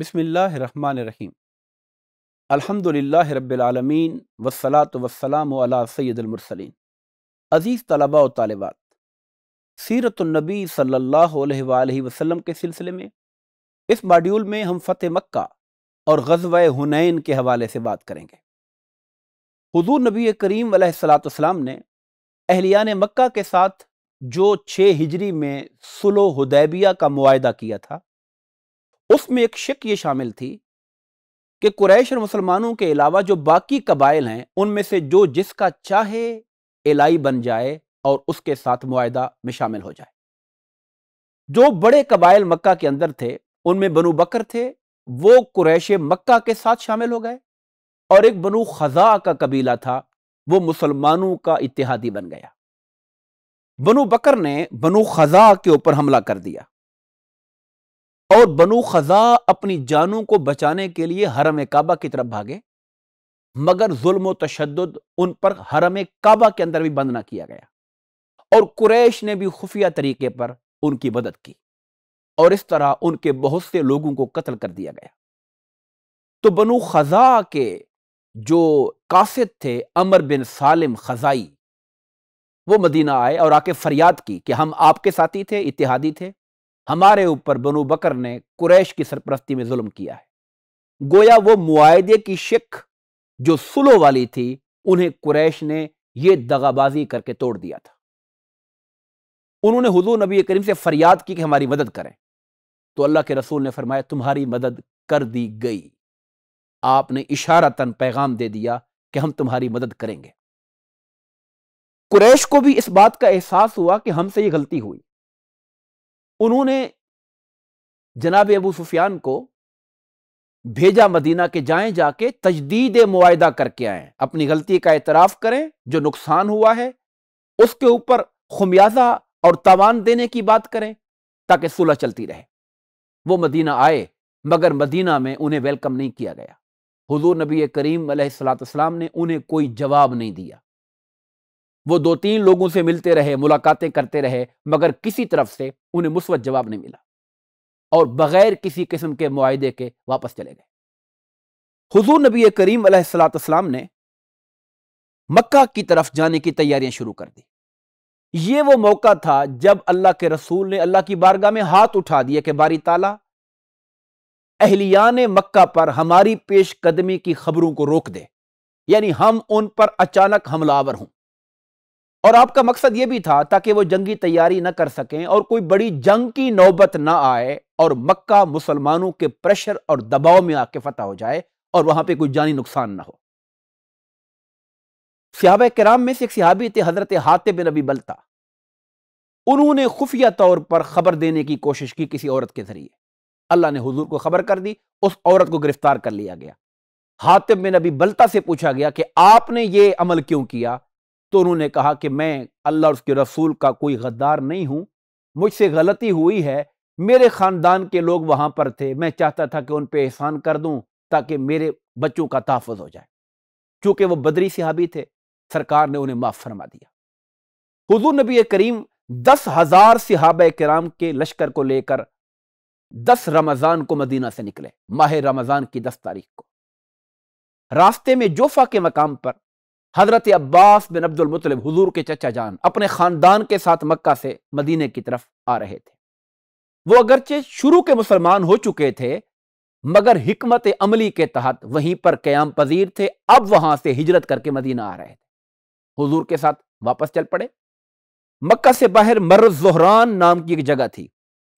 बसमीम् अलहमदिल्ला रबालमीन वसलात वसलाम सैदमरसलिन अज़ीज़ तलबा व तालबात सीरतनबी सल्ला वसलम के सिलसिले में इस मॉड्यूल में हम फ़तेह मक्का और गजब हुनैन के हवाले से बात करेंगे हजूर नबी करीम सलाम ने अहलियान मक्का के साथ जो छः हिजरी में सुलो हुदैबिया का मुआदा किया था उसमें एक शिक ये शामिल थी कि कुरैश और मुसलमानों के अलावा जो बाकी कबाइल हैं उनमें से जो जिसका चाहे एलाई बन जाए और उसके साथ मुआदा में शामिल हो जाए जो बड़े कबाइल मक्का के अंदर थे उनमें बनु बकर थे वो कुरैश मक्का के साथ शामिल हो गए और एक बनु खजा का कबीला था वो मुसलमानों का इतिहादी बन गया बनु बकर ने बनु खजा के ऊपर हमला कर दिया और बनु खजा अपनी जानों को बचाने के लिए हरम काबा की तरफ भागे मगर जुल्म तशद उन पर हरम काबा के अंदर भी बंद ना किया गया और कुरैश ने भी खुफिया तरीके पर उनकी मदद की और इस तरह उनके बहुत से लोगों को कत्ल कर दिया गया तो बनु खजा के जो कासिद थे अमर बिन सालिम खजाई वो मदीना आए और आके फरियाद की कि हम आपके साथी थे इतिहादी थे हमारे ऊपर बनु बकर ने कुरैश की सरपरस्ती में जुल्म किया है गोया वो मुआदे की शिक जो सुलो वाली थी उन्हें कुरैश ने यह दगाबाजी करके तोड़ दिया था उन्होंने हजू नबी करीम से फरियाद की कि हमारी मदद करें तो अल्लाह के रसूल ने फरमाया तुम्हारी मदद कर दी गई आपने इशारा तन पैगाम दे दिया कि हम तुम्हारी मदद करेंगे कुरैश को भी इस बात का एहसास हुआ कि हमसे यह गलती हुई उन्होंने जनाब अबू सुफियान को भेजा मदीना के जाएं जाके तजदीद मुआदा करके आए अपनी गलती का एतराफ़ करें जो नुकसान हुआ है उसके ऊपर खुमियाजा और तवान देने की बात करें ताकि सुलह चलती रहे वो मदीना आए मगर मदीना में उन्हें वेलकम नहीं किया गया हजूर नबी करीम सलाम ने उन्हें कोई जवाब नहीं दिया वो दो तीन लोगों से मिलते रहे मुलाकातें करते रहे मगर किसी तरफ से उन्हें मुस्बत जवाब नहीं मिला और बगैर किसी किस्म के माहदे के वापस चले गए हजूर नबी करीम सलाम ने मक्का की तरफ जाने की तैयारियां शुरू कर दी ये वो मौका था जब अल्लाह के रसूल ने अल्लाह की बारगाह में हाथ उठा दिया कि बारी ताला अहलियान मक्का पर हमारी पेश कदमी की खबरों को रोक दे यानी हम उन पर अचानक हमलावर हूं और आपका मकसद यह भी था ताकि वो जंगी तैयारी ना कर सकें और कोई बड़ी जंग की नौबत ना आए और मक्का मुसलमानों के प्रेशर और दबाव में आके फतह हो जाए और वहां पे कोई जानी नुकसान ना हो सिहाब कराम में से एक सिहाबी थे हजरत हाते बिन नबी बलता उन्होंने खुफिया तौर पर खबर देने की कोशिश की किसी औरत के जरिए अल्लाह ने हुजूर को खबर कर दी उस औरत को गिरफ्तार कर लिया गया हातिब बिन नबी बलता से पूछा गया कि आपने ये अमल क्यों किया तो उन्होंने कहा कि मैं अल्लाह उसके रसूल का कोई गद्दार नहीं हूँ मुझसे गलती हुई है मेरे ख़ानदान के लोग वहाँ पर थे मैं चाहता था कि उन पर एहसान कर दूँ ताकि मेरे बच्चों का तहफ़ हो जाए चूँकि वो बदरी सिहाबी थे सरकार ने उन्हें माफ़ फरमा दिया हजू नबी करीम दस हज़ार सिहाब कराम के लश्कर को लेकर दस रमज़ान को मदीना से निकले माह रमज़ान की दस तारीख को रास्ते में जोफा के मकाम पर हज़रत अब्बास बिन अब्दुलमतलब हजूर के चचा जान अपने ख़ानदान के साथ मक्का से मदीने की तरफ आ रहे थे वो अगरचे शुरू के मुसलमान हो चुके थे मगर हमत अमली के तहत वहीं पर क्याम पजीर थे अब वहां से हिजरत करके मदीना आ रहे थे हजूर के साथ वापस चल पड़े मक्का से बाहर मर जहरान नाम की एक जगह थी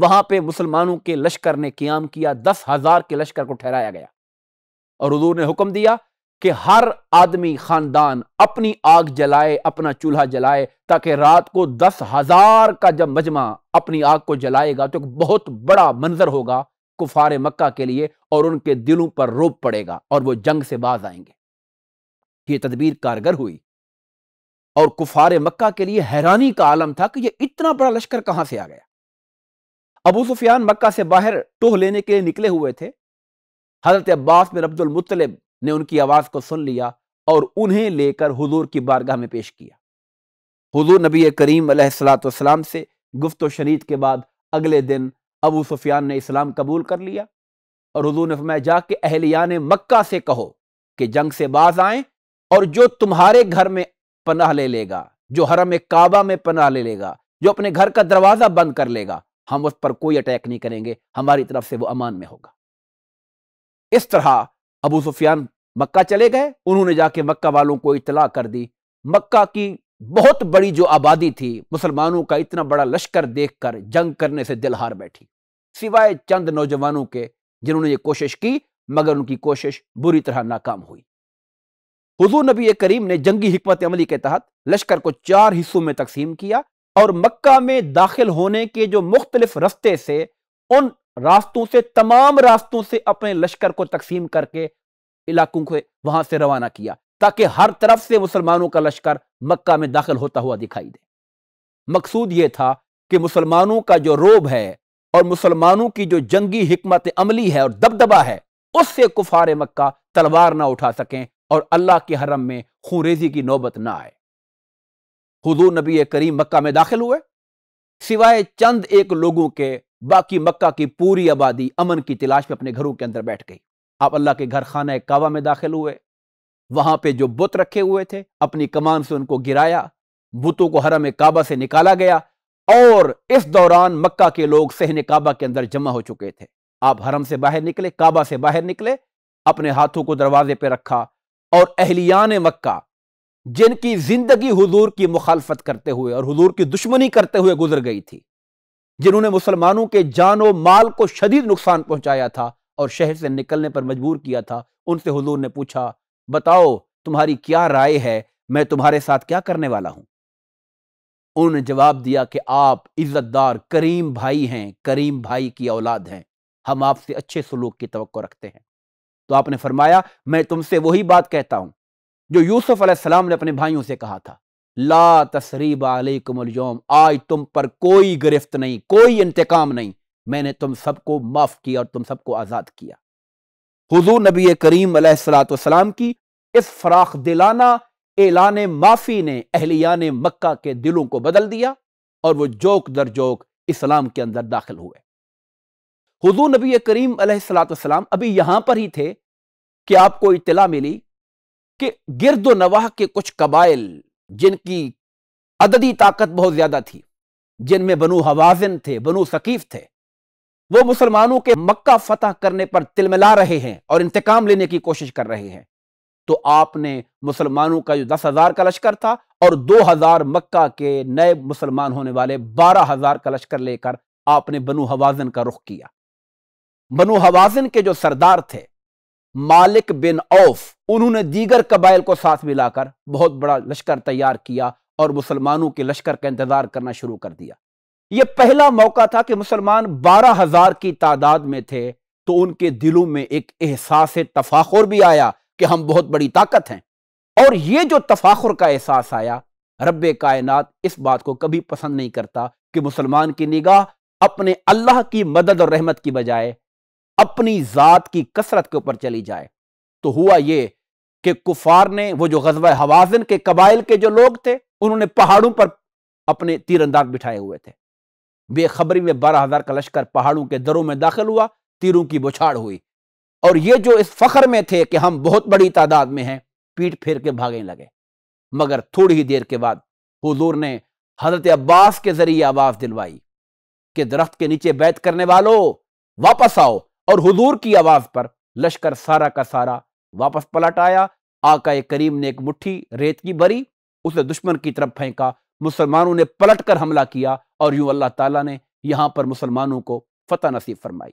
वहां पे मुसलमानों के लश्कर ने क्याम किया दस हजार के लश्कर को ठहराया गया और हजूर ने हुक्म दिया कि हर आदमी खानदान अपनी आग जलाए अपना चूल्हा जलाए ताकि रात को दस हजार का जब मजमा अपनी आग को जलाएगा तो एक बहुत बड़ा मंजर होगा कुफार मक्का के लिए और उनके दिलों पर रोप पड़ेगा और वो जंग से बाज आएंगे ये तदबीर कारगर हुई और कुफार मक्का के लिए हैरानी का आलम था कि ये इतना बड़ा लश्कर कहां से आ गया अबू सुफियान मक्का से बाहर टोह लेने के लिए निकले हुए थे हजरत अब्बास में अब्दुल मुतलब ने उनकी आवाज़ को सुन लिया और उन्हें लेकर हुजूर की बारगाह में पेश किया हुजूर नबी करीम सलाम से गुफ्त शरीद के बाद अगले दिन अबू सुफियान ने इस्लाम कबूल कर लिया और हजूर ने फरमाया जाके अहलियान मक्का से कहो कि जंग से बाज आए और जो तुम्हारे घर में पनाह ले लेगा जो हरम काबा में पनाह ले लेगा जो अपने घर का दरवाज़ा बंद कर लेगा हम उस पर कोई अटैक नहीं करेंगे हमारी तरफ से वो अमान में होगा इस तरह अबू सुफियान मक्का चले गए उन्होंने जाके मक्का वालों को इतला कर दी मक्का की बहुत बड़ी जो आबादी थी मुसलमानों का इतना बड़ा लश्कर देखकर जंग करने से दिल हार बैठी सिवाय चंद नौजवानों के जिन्होंने ये कोशिश की मगर उनकी कोशिश बुरी तरह नाकाम हुई हुजूर नबी करीम ने जंगी हमत अमली के तहत लश्कर को चार हिस्सों में तकसीम किया और मक्का में दाखिल होने के जो मुख्तलिफ रस्ते से उन रास्तों से तमाम रास्तों से अपने लश्कर को तकसीम करके इलाकों को वहां से रवाना किया ताकि हर तरफ से मुसलमानों का लश्कर मक्का में दाखिल होता हुआ दिखाई दे मकसूद यह था कि मुसलमानों का जो रोब है और मुसलमानों की जो जंगी हमत अमली है और दबदबा है उससे कुफार मक्का तलवार ना उठा सकें और अल्लाह के हरम में खूरेजी की नौबत ना आए हजू नबी करीम मक्का में दाखिल हुए सिवाय चंद एक लोगों के बाकी मक्का की पूरी आबादी अमन की तलाश में अपने घरों के अंदर बैठ गई आप अल्लाह के घर खाना कावा में दाखिल हुए वहां पे जो बुत रखे हुए थे अपनी कमान से उनको गिराया बुतों को हरम काबा से निकाला गया और इस दौरान मक्का के लोग सहन काबा के अंदर जमा हो चुके थे आप हरम से बाहर निकले काबा से बाहर निकले अपने हाथों को दरवाजे पर रखा और अहलियान मक्का जिनकी जिंदगी हुजूर की मुखालफत करते हुए और हुजूर की दुश्मनी करते हुए गुजर गई थी जिन्होंने मुसलमानों के जानो माल को शदीद नुकसान पहुंचाया था और शहर से निकलने पर मजबूर किया था उनसे हुजूर ने पूछा बताओ तुम्हारी क्या राय है मैं तुम्हारे साथ क्या करने वाला हूं उन्होंने जवाब दिया कि आप इज्जतदार करीम भाई हैं करीम भाई की औलाद हैं हम आपसे अच्छे सलूक की तो रखते हैं तो आपने फरमाया मैं तुमसे वही बात कहता हूं जो यूसुफ अलैहिस्सलाम ने अपने भाइयों से कहा था ला तसरीब आलकुमलयम आज तुम पर कोई गिरफ्त नहीं कोई इंतकाम नहीं मैंने तुम सबको माफ़ किया और तुम सबको आज़ाद किया हुजूर नबी करीम सलाम की इस फराख दिलाना एलान माफ़ी ने अहलियान मक्का के दिलों को बदल दिया और वह जोक दर जोक इस्लाम के अंदर दाखिल हुए हजू नबी करीम सलाम अभी यहां पर ही थे कि आपको इतला मिली कि गिरद नवाह के कुछ कबाइल जिनकी अददी ताकत बहुत ज़्यादा थी जिनमें बनु हवाजन थे बनु सकीफ थे वो मुसलमानों के मक्का फतह करने पर तिलमिला रहे हैं और इंतकाम लेने की कोशिश कर रहे हैं तो आपने मुसलमानों का जो दस हजार का लश्कर था और दो हजार मक्का के नए मुसलमान होने वाले बारह हजार का लश्कर लेकर आपने बनु हवाजन का रुख किया बनु हवाजन के जो सरदार थे मालिक बिन औफ उन्होंने दीगर कबाइल को साथ मिलाकर बहुत बड़ा लश्कर तैयार किया और मुसलमानों के लश्कर का इंतजार करना शुरू कर दिया यह पहला मौका था कि मुसलमान बारह हजार की तादाद में थे तो उनके दिलों में एक एहसास तफाखुर भी आया कि हम बहुत बड़ी ताकत हैं और ये जो तफाखुर का एहसास आया रब कायनात इस बात को कभी पसंद नहीं करता कि मुसलमान की निगाह अपने अल्लाह की मदद और रहमत की बजाय अपनी ज़ात की कसरत के ऊपर चली जाए तो हुआ ये कि कुफार ने वो जो गजब हवाजन के कबाइल के जो लोग थे उन्होंने पहाड़ों पर अपने तीरंदाज बिठाए हुए थे बेखबरी में बारह हजार का लश्कर पहाड़ों के दरों में दाखिल हुआ तीरों की बुछाड़ हुई और ये जो इस फखर में थे कि हम बहुत बड़ी तादाद में हैं पीठ फेर के भागने लगे मगर थोड़ी ही देर के बाद हजूर ने हजरत अब्बास के जरिए आवाज दिलवाई कि दरख्त के नीचे बैत करने वालों वापस आओ और हुजूर की आवाज पर लश्कर सारा का सारा वापस पलट आया आकाए करीम ने एक मुट्ठी रेत की भरी उसे दुश्मन की तरफ फेंका मुसलमानों ने पलट कर हमला किया और यूं अल्लाह ताला ने यहां पर मुसलमानों को फतह नसीब फरमाई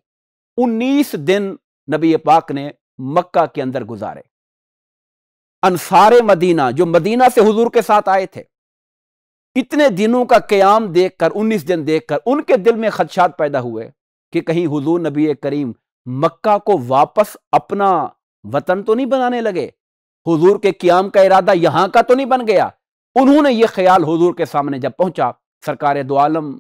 उन्नीस दिन नबी पाक ने मक्का के अंदर गुजारे अनसार मदीना जो मदीना से हुजूर के साथ आए थे इतने दिनों का क्याम देखकर उन्नीस दिन देखकर उनके दिल में खदशात पैदा हुए कि कहीं हुजूर नबी करीम मक्का को वापस अपना वतन तो नहीं बनाने लगे हुजूर के क्याम का इरादा यहां का तो नहीं बन गया उन्होंने ये ख्याल हुजूर के सामने जब पहुंचा सरकार दो आलम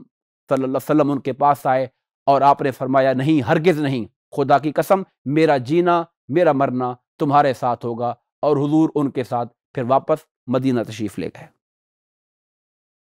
सल्लल्लाहु वसल्लम उनके पास आए और आपने फरमाया नहीं हरगिज नहीं खुदा की कसम मेरा जीना मेरा मरना तुम्हारे साथ होगा और हुजूर उनके साथ फिर वापस मदीना तशरीफ ले गए